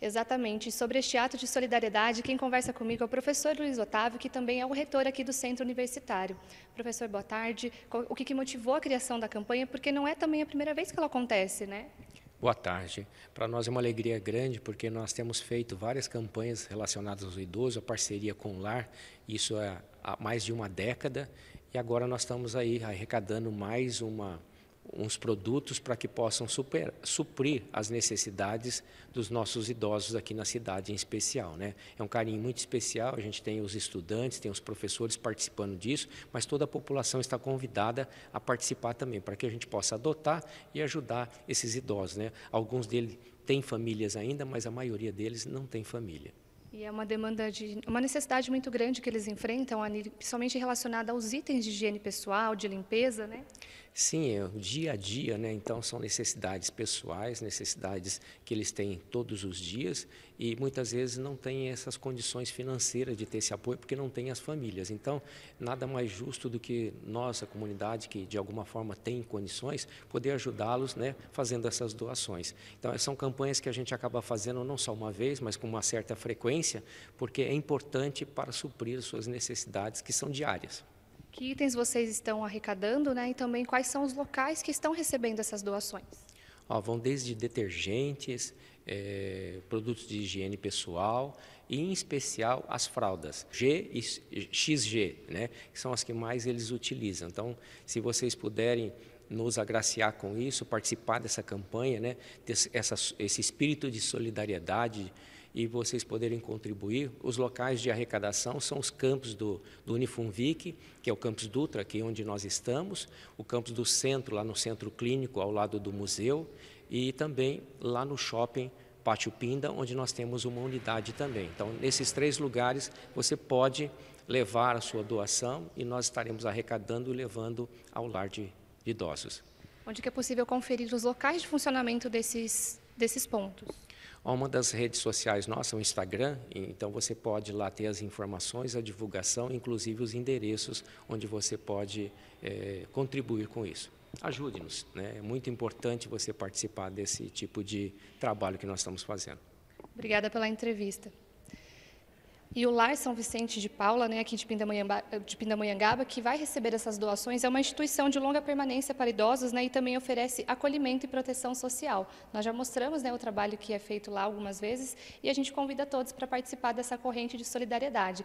Exatamente. Sobre este ato de solidariedade, quem conversa comigo é o professor Luiz Otávio, que também é o reitor aqui do Centro Universitário. Professor, boa tarde. O que, motivou a criação da campanha? Porque não é também a primeira vez que ela acontece, né? Boa tarde. Para nós é uma alegria grande porque nós temos feito várias campanhas relacionadas aos idosos, a parceria com o LAR, isso é há mais de uma década, e agora nós estamos aí arrecadando mais uma uns produtos para que possam super, suprir as necessidades dos nossos idosos aqui na cidade em especial. Né? É um carinho muito especial, a gente tem os estudantes, tem os professores participando disso, mas toda a população está convidada a participar também, para que a gente possa adotar e ajudar esses idosos. Né? Alguns deles têm famílias ainda, mas a maioria deles não tem família. E é uma demanda de uma necessidade muito grande que eles enfrentam, principalmente relacionada aos itens de higiene pessoal, de limpeza, né? Sim, é o dia a dia, né? Então são necessidades pessoais, necessidades que eles têm todos os dias e muitas vezes não têm essas condições financeiras de ter esse apoio porque não têm as famílias. Então, nada mais justo do que nossa comunidade que de alguma forma tem condições poder ajudá-los, né, fazendo essas doações. Então, são campanhas que a gente acaba fazendo não só uma vez, mas com uma certa frequência, porque é importante para suprir suas necessidades que são diárias que itens vocês estão arrecadando né, e também quais são os locais que estão recebendo essas doações. vão desde detergentes, é, produtos de higiene pessoal e, em especial, as fraldas G e XG, né, que são as que mais eles utilizam. Então, se vocês puderem nos agraciar com isso, participar dessa campanha, né, desse, essa, esse espírito de solidariedade, e vocês poderem contribuir. Os locais de arrecadação são os campos do, do Unifunvic, que é o campus Dutra, aqui onde nós estamos, o campus do centro, lá no centro clínico, ao lado do museu, e também lá no shopping Pátio Pinda, onde nós temos uma unidade também. Então, nesses três lugares, você pode levar a sua doação e nós estaremos arrecadando e levando ao lar de, de idosos. Onde é possível conferir os locais de funcionamento desses, desses pontos? uma das redes sociais nossa, o Instagram, então você pode lá ter as informações, a divulgação, inclusive os endereços onde você pode é, contribuir com isso. Ajude-nos, né? é muito importante você participar desse tipo de trabalho que nós estamos fazendo. Obrigada pela entrevista. E o Lar São Vicente de Paula, né, aqui de Pindamonhangaba, de Pindamonhangaba, que vai receber essas doações, é uma instituição de longa permanência para idosos né, e também oferece acolhimento e proteção social. Nós já mostramos né, o trabalho que é feito lá algumas vezes e a gente convida todos para participar dessa corrente de solidariedade.